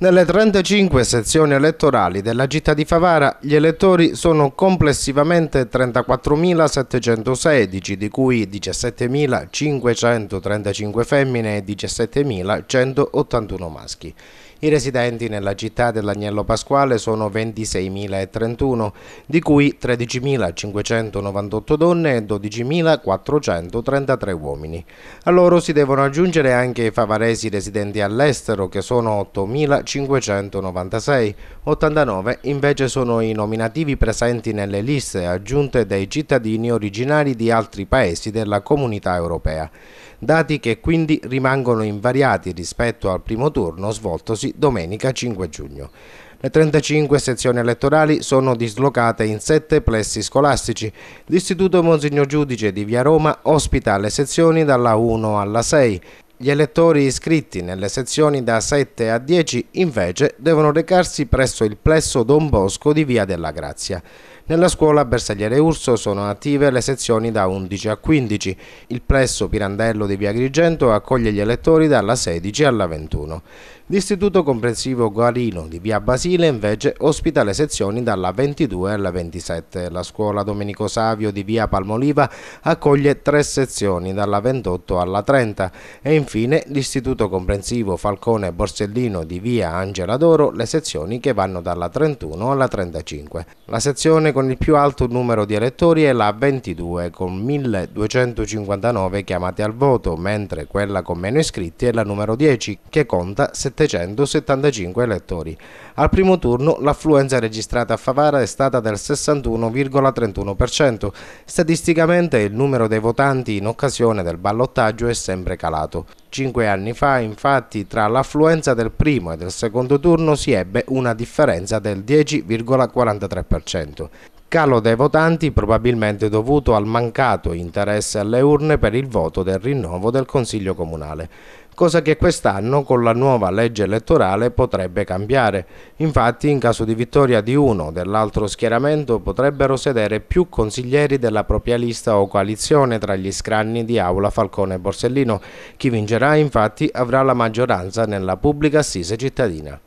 Nelle 35 sezioni elettorali della città di Favara gli elettori sono complessivamente 34.716, di cui 17.535 femmine e 17.181 maschi. I residenti nella città dell'Agnello Pasquale sono 26.031, di cui 13.598 donne e 12.433 uomini. A loro si devono aggiungere anche i favaresi residenti all'estero, che sono 8.000. 596, 89 invece sono i nominativi presenti nelle liste aggiunte dai cittadini originari di altri paesi della comunità europea, dati che quindi rimangono invariati rispetto al primo turno svoltosi domenica 5 giugno. Le 35 sezioni elettorali sono dislocate in sette plessi scolastici. L'Istituto Monsignor Giudice di Via Roma ospita le sezioni dalla 1 alla 6. Gli elettori iscritti nelle sezioni da 7 a 10 invece devono recarsi presso il plesso Don Bosco di Via della Grazia. Nella scuola Bersagliere Urso sono attive le sezioni da 11 a 15. Il presso Pirandello di Via Grigento accoglie gli elettori dalla 16 alla 21. L'istituto comprensivo Guarino di Via Basile invece ospita le sezioni dalla 22 alla 27. La scuola Domenico Savio di Via Palmoliva accoglie tre sezioni dalla 28 alla 30 e infine l'istituto comprensivo Falcone Borsellino di Via Angela Doro le sezioni che vanno dalla 31 alla 35. La sezione con il più alto numero di elettori è la 22 con 1259 chiamate al voto, mentre quella con meno iscritti è la numero 10 che conta 775 elettori. Al primo turno l'affluenza registrata a Favara è stata del 61,31%. Statisticamente il numero dei votanti in occasione del ballottaggio è sempre calato. Cinque anni fa, infatti, tra l'affluenza del primo e del secondo turno si ebbe una differenza del 10,43%. Calo dei votanti probabilmente dovuto al mancato interesse alle urne per il voto del rinnovo del Consiglio Comunale, cosa che quest'anno con la nuova legge elettorale potrebbe cambiare. Infatti in caso di vittoria di uno o dell'altro schieramento potrebbero sedere più consiglieri della propria lista o coalizione tra gli scranni di Aula Falcone e Borsellino. Chi vincerà infatti avrà la maggioranza nella pubblica assise cittadina.